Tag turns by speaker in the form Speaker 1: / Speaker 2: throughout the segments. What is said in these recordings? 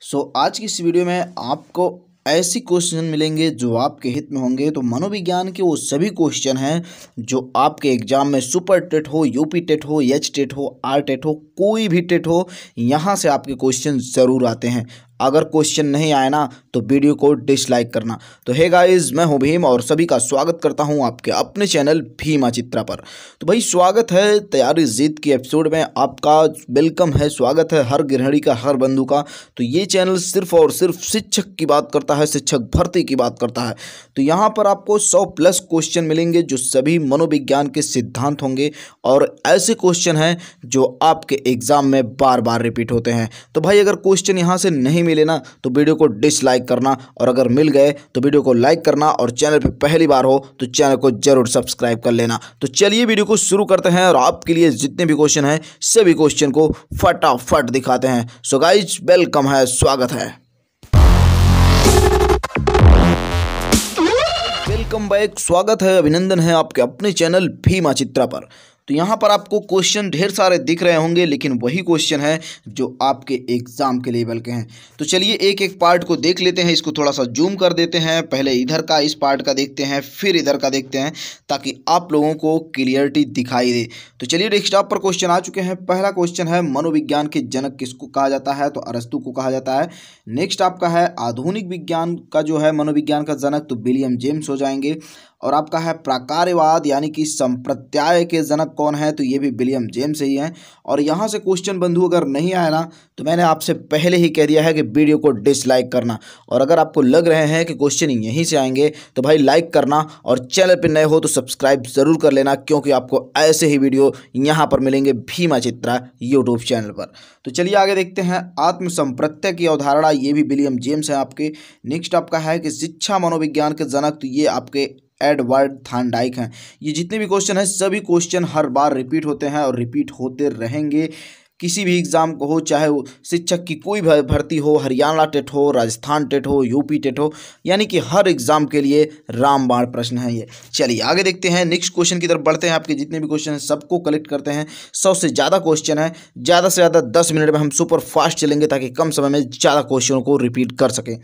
Speaker 1: सो so, आज की इस वीडियो में आपको ऐसी क्वेश्चन मिलेंगे जो आपके हित में होंगे तो मनोविज्ञान के वो सभी क्वेश्चन हैं जो आपके एग्जाम में सुपर टेट हो यूपी टेट हो एच टेट हो आर टेट हो कोई भी टेट हो यहाँ से आपके क्वेश्चन ज़रूर आते हैं अगर क्वेश्चन नहीं आए ना तो वीडियो को डिसलाइक करना तो हे गाइस मैं हूं भीम और सभी का स्वागत करता हूं आपके अपने चैनल भीमा चित्रा पर तो भाई स्वागत है तैयारी जीत की एपिसोड में आपका वेलकम है स्वागत है हर गृहणी का हर बंधु का तो ये चैनल सिर्फ और सिर्फ शिक्षक की बात करता है शिक्षक भर्ती की बात करता है तो यहाँ पर आपको सौ प्लस क्वेश्चन मिलेंगे जो सभी मनोविज्ञान के सिद्धांत होंगे और ऐसे क्वेश्चन हैं जो आपके एग्ज़ाम में बार बार रिपीट होते हैं तो भाई अगर क्वेश्चन यहाँ से नहीं मिले ना तो वीडियो को डिसलाइक करना और अगर मिल गए तो वीडियो को लाइक करना और चैनल पर पहली बार हो तो चैनल को जरूर सब्सक्राइब कर लेना तो चलिए वीडियो को शुरू करते हैं और आपके लिए जितने भी क्वेश्चन हैं सभी क्वेश्चन को फटाफट दिखाते हैं सो गाइज वेलकम है स्वागत है वेलकम बैक स्वागत है अभिनंदन है आपके अपने चैनल भीमा चित्रा पर तो यहाँ पर आपको क्वेश्चन ढेर सारे दिख रहे होंगे लेकिन वही क्वेश्चन है जो आपके एग्ज़ाम के लेवल के हैं तो चलिए एक एक पार्ट को देख लेते हैं इसको थोड़ा सा जूम कर देते हैं पहले इधर का इस पार्ट का देखते हैं फिर इधर का देखते हैं ताकि आप लोगों को क्लियरिटी दिखाई दे तो चलिए डेस्कटॉप पर क्वेश्चन आ चुके हैं पहला क्वेश्चन है मनोविज्ञान के जनक किसको कहा जाता है तो अरस्तु को कहा जाता है नेक्स्ट आपका है आधुनिक विज्ञान का जो है मनोविज्ञान का जनक तो विलियम जेम्स हो जाएंगे और आपका है प्राकार्यवाद यानी कि संप्रत्याय के जनक कौन है तो ये भी विलियम जेम्स ही हैं और यहाँ से क्वेश्चन बंधु अगर नहीं आया ना तो मैंने आपसे पहले ही कह दिया है कि वीडियो को डिसलाइक करना और अगर आपको लग रहे हैं कि क्वेश्चन यहीं से आएंगे तो भाई लाइक करना और चैनल पर नए हो तो सब्सक्राइब ज़रूर कर लेना क्योंकि आपको ऐसे ही वीडियो यहाँ पर मिलेंगे भीमा चित्रा यूट्यूब चैनल पर तो चलिए आगे देखते हैं आत्मसंप्रत्यय की अवधारणा ये भी विलियम जेम्स हैं आपके नेक्स्ट आपका है कि शिक्षा मनोविज्ञान के जनक तो ये आपके एडवर्ड थानडाइक हैं ये जितने भी क्वेश्चन हैं सभी क्वेश्चन हर बार रिपीट होते हैं और रिपीट होते रहेंगे किसी भी एग्ज़ाम को हो चाहे वो शिक्षक की कोई भर्ती हो हरियाणा टेट हो राजस्थान टेट हो यूपी टेट हो यानी कि हर एग्ज़ाम के लिए रामबाण प्रश्न है ये चलिए आगे देखते हैं नेक्स्ट क्वेश्चन की तरफ बढ़ते हैं आपके जितने भी क्वेश्चन हैं सबको कलेक्ट करते हैं सौ से ज़्यादा क्वेश्चन है ज़्यादा से ज़्यादा दस मिनट में हम सुपर फास्ट चलेंगे ताकि कम समय में ज़्यादा क्वेश्चनों को रिपीट कर सकें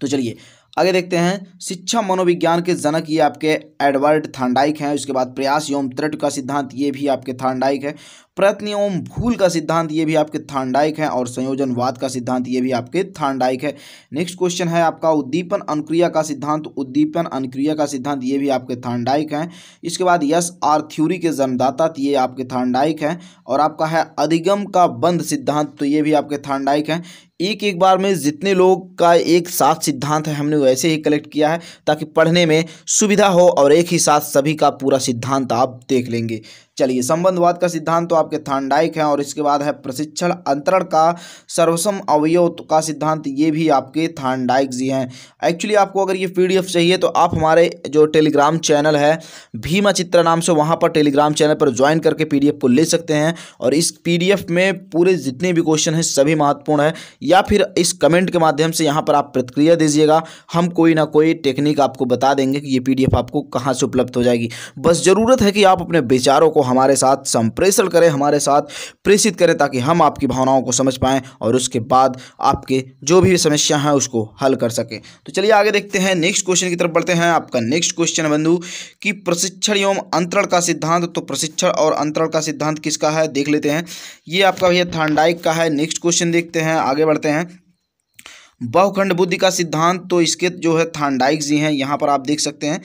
Speaker 1: तो चलिए आगे देखते हैं शिक्षा मनोविज्ञान के जनक ये आपके एडवर्ड थांडाइक हैं उसके बाद प्रयास एवं त्रट का सिद्धांत ये भी आपके थांडाइक है प्रयत्न एवं भूल का सिद्धांत ये भी आपके थांडाइक है और संयोजनवाद का सिद्धांत ये भी आपके थांडाइक है नेक्स्ट क्वेश्चन है आपका उद्दीपन अनुक्रिया का सिद्धांत उद्दीपन अनुक्रिया का सिद्धांत ये भी आपके थांडाइक हैं इसके बाद यस आर थ्यूरी के जन्मदाता ये आपके थांडाइक हैं और आपका है अधिगम का बंद सिद्धांत तो ये भी आपके थांडाइक हैं एक एक बार में जितने लोग का एक साथ सिद्धांत है हमने वैसे ही कलेक्ट किया है ताकि पढ़ने में सुविधा हो और एक ही साथ सभी का पूरा सिद्धांत आप देख लेंगे चलिए संबंधवाद का सिद्धांत तो आपके थानडाइक है और इसके बाद है प्रशिक्षण अंतरण का सर्वसम अवयव का सिद्धांत ये भी आपके थानडाइक जी हैं एक्चुअली आपको अगर ये पीडीएफ चाहिए तो आप हमारे जो टेलीग्राम चैनल है भीमा चित्रा नाम से वहाँ पर टेलीग्राम चैनल पर ज्वाइन करके पी को ले सकते हैं और इस पी में पूरे जितने भी क्वेश्चन हैं सभी महत्वपूर्ण है या फिर इस कमेंट के माध्यम से यहाँ पर आप प्रतिक्रिया दीजिएगा हम कोई ना कोई टेक्निक आपको बता देंगे कि ये पी आपको कहाँ से उपलब्ध हो जाएगी बस ज़रूरत है कि आप अपने विचारों को हमारे साथ संप्रेषण करें हमारे साथ प्रेषित करें ताकि हम आपकी भावनाओं को समझ पाएँ और उसके बाद आपके जो भी समस्या हैं उसको हल कर सकें तो चलिए आगे देखते हैं नेक्स्ट क्वेश्चन की तरफ बढ़ते हैं आपका नेक्स्ट क्वेश्चन बंधु कि प्रशिक्षण एवं अंतरण का सिद्धांत तो प्रशिक्षण और अंतरण का सिद्धांत किसका है देख लेते हैं ये आपका भैया थांडाइक का है नेक्स्ट क्वेश्चन देखते हैं आगे बढ़ते हैं बहुखंड बुद्धि का सिद्धांत तो इसके जो है थांडाइक जी हैं यहाँ पर आप देख सकते हैं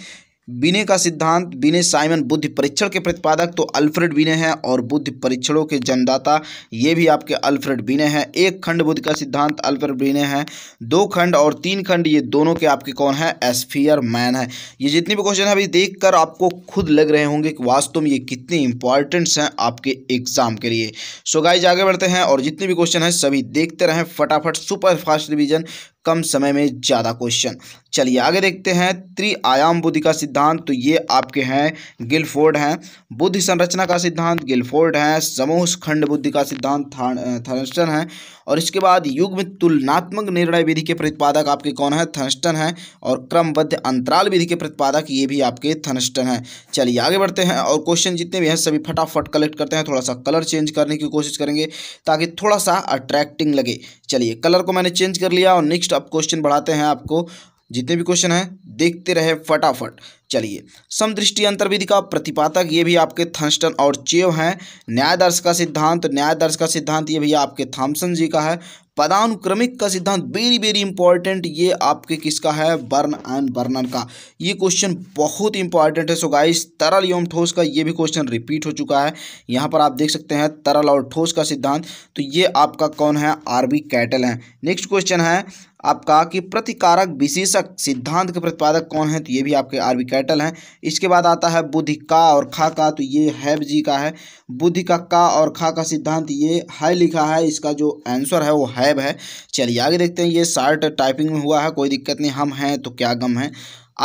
Speaker 1: बिने का सिद्धांत बिने साइमन बुद्ध परीक्षण के प्रतिपादक तो अल्फ्रेड बिने हैं और बुद्ध परीक्षणों के जन्मदाता ये भी आपके अल्फ्रेड बिने हैं एक खंड बुद्ध का सिद्धांत अल्फ्रेड बिने हैं दो खंड और तीन खंड ये दोनों के आपके कौन है एस्फियर मैन है ये जितने भी क्वेश्चन है अभी देख कर आपको खुद लग रहे होंगे कि वास्तव में ये कितने इंपॉर्टेंट्स हैं आपके एग्जाम के लिए सो गाइज आगे बढ़ते हैं और जितने भी क्वेश्चन हैं सभी देखते रहें फटाफट सुपर फास्ट रिविजन कम समय में ज़्यादा क्वेश्चन चलिए आगे देखते हैं त्रिआयाम बुद्धि का सिद्धांत तो ये आपके हैं गिलफोर्ड हैं बुद्धि संरचना का सिद्धांत गिलफोर्ड हैं समूह खंड बुद्धि का सिद्धांत थर्स्टन है और इसके बाद युग में तुलनात्मक निर्णय विधि के प्रतिपादक आपके कौन है थनस्टन है और क्रमबद्ध अंतराल विधि के प्रतिपादक ये भी आपके थनस्टन है चलिए आगे बढ़ते हैं और क्वेश्चन जितने भी हैं सभी फटाफट कलेक्ट करते हैं थोड़ा सा कलर चेंज करने की कोशिश करेंगे ताकि थोड़ा सा अट्रैक्टिंग लगे चलिए कलर को मैंने चेंज कर लिया और नेक्स्ट अब क्वेश्चन बढ़ाते हैं आपको जितने भी क्वेश्चन हैं देखते रहे फटाफट चलिए समदृष्टि अंतर्विधि का प्रतिपादक ये भी आपके थंस्टन और चेव हैं न्यायदर्श का सिद्धांत न्यायदर्श का सिद्धांत ये भी आपके थॉम्सन जी का है पदानुक्रमिक का सिद्धांत वेरी वेरी इंपॉर्टेंट ये आपके किसका है बर्न एंड बर्नर का ये क्वेश्चन बहुत इंपॉर्टेंट है सो गाइस तरल एवं ठोस का ये भी क्वेश्चन रिपीट हो चुका है यहाँ पर आप देख सकते हैं तरल और ठोस का सिद्धांत तो ये आपका कौन है आरबी कैटल है नेक्स्ट क्वेश्चन है आपका कि प्रतिकारक विशेषक सिद्धांत के प्रतिपादक कौन है तो ये भी आपके आरबी कैटल हैं इसके बाद आता है बुद्धि का और खा का तो ये हैब जी का है बुद्धि का का और खा का सिद्धांत ये है लिखा है इसका जो आंसर है वो हैब है चलिए आगे देखते हैं ये शार्ट टाइपिंग में हुआ है कोई दिक्कत नहीं हम हैं तो क्या गम है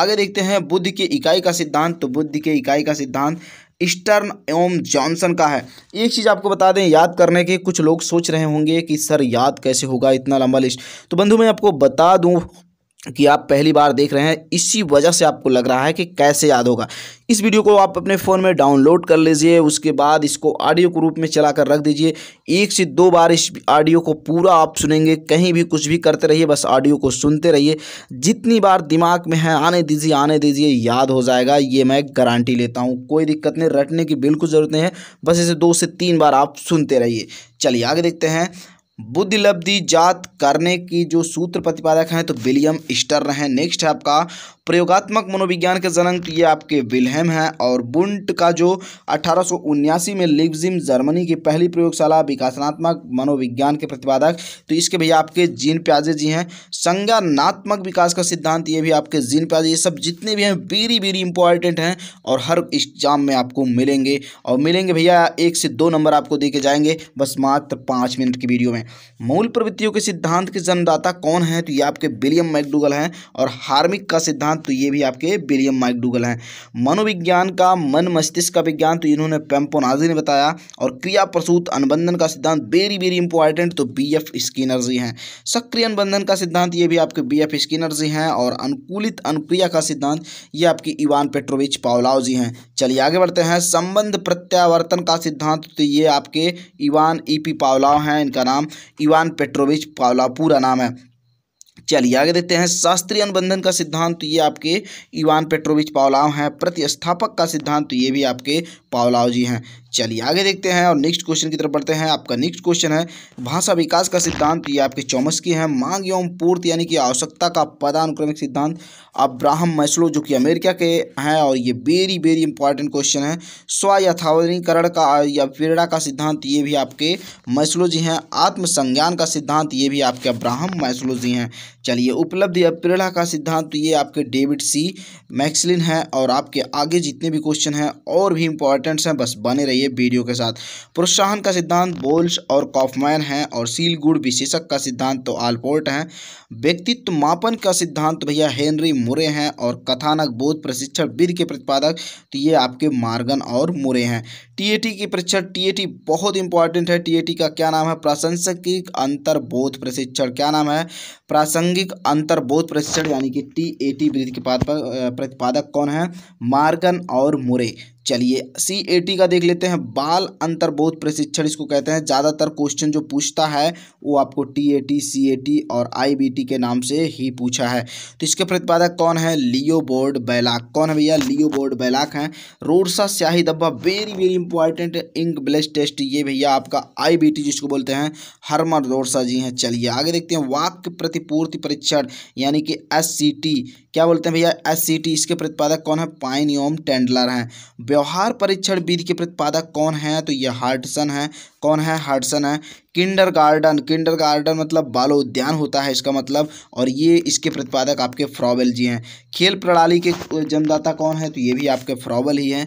Speaker 1: आगे देखते हैं बुद्ध की इकाई का सिद्धांत तो बुद्ध के इकाई का सिद्धांत स्टर्न एवं जॉनसन का है एक चीज़ आपको बता दें याद करने के कुछ लोग सोच रहे होंगे कि सर याद कैसे होगा इतना लंबा लिस्ट तो बंधु मैं आपको बता दूँ कि आप पहली बार देख रहे हैं इसी वजह से आपको लग रहा है कि कैसे याद होगा इस वीडियो को आप अपने फ़ोन में डाउनलोड कर लीजिए उसके बाद इसको ऑडियो के रूप में चला कर रख दीजिए एक से दो बार इस ऑडियो को पूरा आप सुनेंगे कहीं भी कुछ भी करते रहिए बस ऑडियो को सुनते रहिए जितनी बार दिमाग में है आने दीजिए आने दीजिए याद हो जाएगा ये मैं गारंटी लेता हूँ कोई दिक्कत नहीं रटने की बिल्कुल ज़रूरत नहीं है बस इसे दो से तीन बार आप सुनते रहिए चलिए आगे देखते हैं बुद्ध लब्धि जात करने की जो सूत्र प्रतिपादक हैं तो विलियम स्टर्न हैं नेक्स्ट है आपका प्रयोगात्मक मनोविज्ञान के जनक ये आपके विलहेम हैं और बुंट का जो अठारह में लिवजिम जर्मनी की पहली प्रयोगशाला विकासनात्मक मनोविज्ञान के प्रतिपादक तो इसके भैया आपके जीन प्याजे जी हैं संज्ञानात्मक विकास का सिद्धांत ये भी आपके जीन प्याजे ये सब जितने भी हैं वेरी वेरी इंपॉर्टेंट हैं और हर एग्जाम में आपको मिलेंगे और मिलेंगे भैया एक से दो नंबर आपको दे के जाएंगे बस मात्र पाँच मिनट की वीडियो में मूल प्रवृत्तियों के सिद्धांत के जन्मदाता कौन है तो ये आपके विलियम मैकडूगल हैं और हार्मिक का सिद्धांत विज्ञान तो ये भी आपके विलियम माइक डूगल हैं मनोविज्ञान का मन मस्तिष्क का विज्ञान तो इन्होंने पेम्पोनाजी ने बताया और क्रिया प्रसूत अनुबंधन का सिद्धांत वेरी वेरी इंपॉर्टेंट तो बी एफ स्कीनर्जी हैं सक्रिय अनुबंधन का सिद्धांत ये भी आपके बी एफ स्कीनर्जी हैं और अनुकूलित अनुक्रिया का सिद्धांत ये आपके इवान पेट्रोविच पावलाव जी हैं चलिए आगे बढ़ते हैं संबंध प्रत्यावर्तन का सिद्धांत तो ये आपके इवान ई पी पावलाव हैं इनका नाम इवान पेट्रोविच पावलाव पूरा नाम है चलिए आगे देखते हैं शास्त्रीय अनुबंधन का सिद्धांत ये आपके इवान पेट्रोविच पावलाव हैं प्रतिस्थापक का सिद्धांत ये भी आपके पावलाव जी हैं चलिए आगे देखते हैं और नेक्स्ट क्वेश्चन की तरफ बढ़ते हैं आपका नेक्स्ट क्वेश्चन है भाषा विकास का सिद्धांत ये आपके की है मांग एवं पूर्ति यानी कि आवश्यकता का पदानुक्रमिक सिद्धांत अब्राहम मैसलो जो कि अमेरिका के हैं और ये वेरी वेरी इंपॉर्टेंट क्वेश्चन है स्व स्वयथावनीकरण का या प्रेरणा का सिद्धांत ये भी आपके मैसलो जी हैं आत्मसंज्ञान का सिद्धांत ये भी आपके अब्राहम मैसलो जी हैं चलिए उपलब्ध या प्रेरणा का सिद्धांत तो ये आपके डेविड सी मैक्सलिन है और आपके आगे जितने भी क्वेश्चन हैं और भी इंपॉर्टेंट्स हैं बस बने रहिए वीडियो के साथ प्रोत्साहन का सिद्धांत बोल्स और कॉफमैन हैं और सील गुड़ विशेषक का सिद्धांत तो आलपोर्ट हैं व्यक्तित्व मापन का सिद्धांत भैया हेनरी मुरे हैं और कथानक बोध प्रशिक्षण विद के प्रतिपादक तो ये आपके मार्गन और मुरे हैं टीएटी की परीक्षा टीएटी बहुत इंपॉर्टेंट है टीएटी का क्या नाम है प्रासंगिक अंतर्बोध प्रशिक्षण क्या नाम है प्रासंगिक अंतर्बोध प्रशिक्षण यानी कि टीएटी ए के प्रतिपादक कौन है मार्गन और मुरे चलिए सी ए टी का देख लेते हैं बाल अंतर्बोध प्रशिक्षण इसको कहते हैं ज़्यादातर क्वेश्चन जो पूछता है वो आपको T A T C A T और आई बी टी के नाम से ही पूछा है तो इसके प्रतिपादक कौन है लियो बोर्ड बैलाक कौन है भैया लियो बोर्ड बैलाक हैं रोडसा स्याही दब्बा very very important ink blot test ये भैया आपका आई बी टी जिसको बोलते हैं हरमर रोडसा जी हैं चलिए आगे देखते हैं वाक्य प्रतिपूर्ति परीक्षण यानी कि एस सी टी क्या बोलते हैं भैया एस सी टी इसके प्रतिपादक कौन है पाइन योम टेंडलर हैं व्यवहार परीक्षण विधि के प्रतिपादक कौन है तो ये हार्टसन है कौन है हार्डसन है किंडर गार्डन किंडर गार्डन मतलब बाल उद्यान होता है इसका मतलब और ये इसके प्रतिपादक आपके फ्रॉबल जी हैं खेल प्रणाली के जन्मदाता कौन है तो ये भी आपके फ्रॉबल ही हैं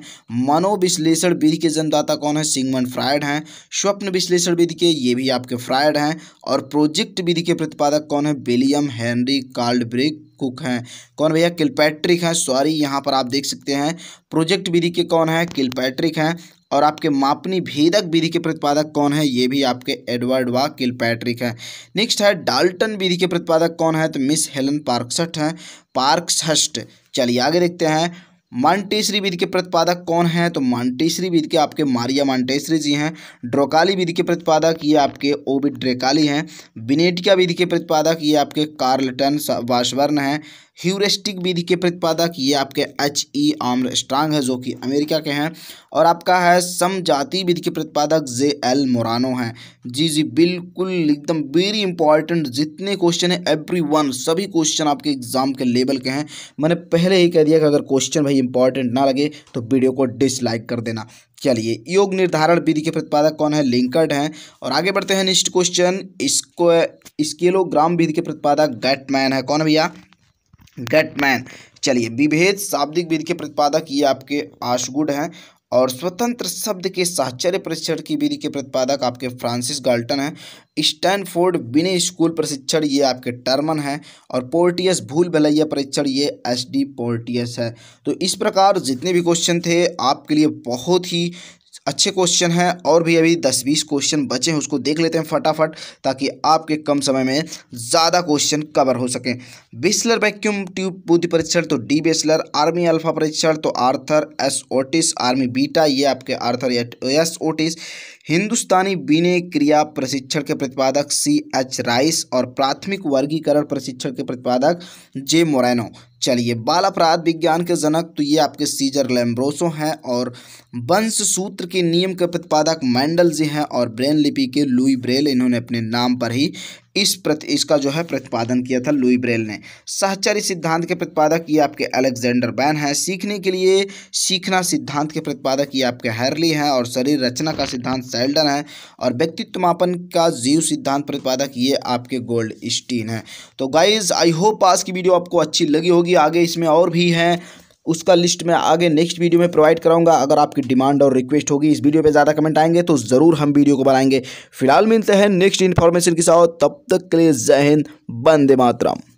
Speaker 1: मनोविश्लेषण विधि के जन्मदाता कौन है सिंगमन फ्रायड हैं स्वप्न विश्लेषण विधि के ये भी आपके फ्रायड हैं और प्रोजेक्ट विधि के प्रतिपादक कौन है विलियम हैनरी कार्लब्रिक कुक हैं कौन भैया किलपैट्रिक हैं सॉरी यहाँ पर आप देख सकते हैं प्रोजेक्ट विधि के कौन है किलपैट्रिक हैं और आपके मापनी भेदक विधि के प्रतिपादक कौन है ये भी आपके एडवर्ड वा पैट्रिक है नेक्स्ट है डाल्टन विधि के प्रतिपादक कौन है तो मिस हेलन पार्कसट हैं पार्कसट चलिए आगे देखते हैं मांटेसरी विधि के प्रतिपादक कौन है तो मांटेसरी विधि के आपके मारिया मॉन्टेसरी जी हैं ड्रोकाली विधि के प्रतिपादक ये आपके ओबिट ड्रेकाली हैं बिनेटिका विधि के प्रतिपादक ये आपके कार्लटन वाशवर्ण हैं ह्यूरिस्टिक विधि के प्रतिपादक ये आपके एच ई आम्र स्ट्रांग है जो कि अमेरिका के हैं और आपका है समजाति विधि के प्रतिपादक जे एल मोरानो हैं जी जी बिल्कुल एकदम वेरी इंपॉर्टेंट जितने क्वेश्चन है एवरी वन सभी क्वेश्चन आपके एग्जाम के लेवल के हैं मैंने पहले ही कह दिया कि अगर क्वेश्चन भाई इंपॉर्टेंट ना लगे तो वीडियो को डिसलाइक कर देना चलिए योग निर्धारण विधि के प्रतिपादक कौन है लिंकर्ड हैं और आगे बढ़ते हैं नेक्स्ट क्वेश्चन इसको स्केलोग्राम विधि के प्रतिपादक गैटमैन है कौन भैया गटमैन चलिए विभेद शाब्दिक विधि के प्रतिपादक ये आपके आशगुड हैं और स्वतंत्र शब्द के साहचर्य परीक्षण की विधि के प्रतिपादक आपके फ्रांसिस गाल्टन हैं स्टैनफोर्ड बिने स्कूल प्रशिक्षण ये आपके टर्मन हैं और पोर्टियस भूल भलैया परीक्षण ये एस डी पोर्टियस है तो इस प्रकार जितने भी क्वेश्चन थे आपके लिए बहुत ही अच्छे क्वेश्चन हैं और भी अभी दस बीस क्वेश्चन बचे हैं उसको देख लेते हैं फटाफट ताकि आपके कम समय में ज़्यादा क्वेश्चन कवर हो सकें बिस्लर वैक्यूम e ट्यूब बुद्धि परीक्षण तो डी बेस्लर आर्मी अल्फा परीक्षण तो Arthur S Otis army beta ये आपके आर्थर एस ओटिस हिंदुस्तानी विनय क्रिया प्रशिक्षण के प्रतिपादक सी एच राइस और प्राथमिक वर्गीकरण प्रशिक्षण के प्रतिपादक जे मोरेनो चलिए बाल अपराध विज्ञान के जनक तो ये आपके सीजर लैम्ब्रोसो हैं और वंश सूत्र के नियम के प्रतिपादक मैंडल जी हैं और ब्रेन लिपि के लुई ब्रेल इन्होंने अपने नाम पर ही इस प्रति इसका जो है प्रतिपादन किया था लुई ब्रेल ने सहचर्य सिद्धांत के प्रतिपादक ये आपके अलेक्जेंडर बैन हैं सीखने के लिए सीखना सिद्धांत के प्रतिपादक ये आपके हैरली हैं और शरीर रचना का सिद्धांत सेल्डन है और व्यक्तित्व मापन का जीव सिद्धांत प्रतिपादक ये आपके गोल्ड स्टीन है तो गाइज आई होप आज की वीडियो आपको अच्छी लगी होगी आगे इसमें और भी हैं उसका लिस्ट मैं आगे नेक्स्ट वीडियो में प्रोवाइड कराऊंगा अगर आपकी डिमांड और रिक्वेस्ट होगी इस वीडियो पर ज़्यादा कमेंट आएंगे तो ज़रूर हम वीडियो को बनाएंगे फिलहाल मिलते हैं नेक्स्ट इन्फॉर्मेशन के साथ तब तक के लिए जहन बंदे मातरम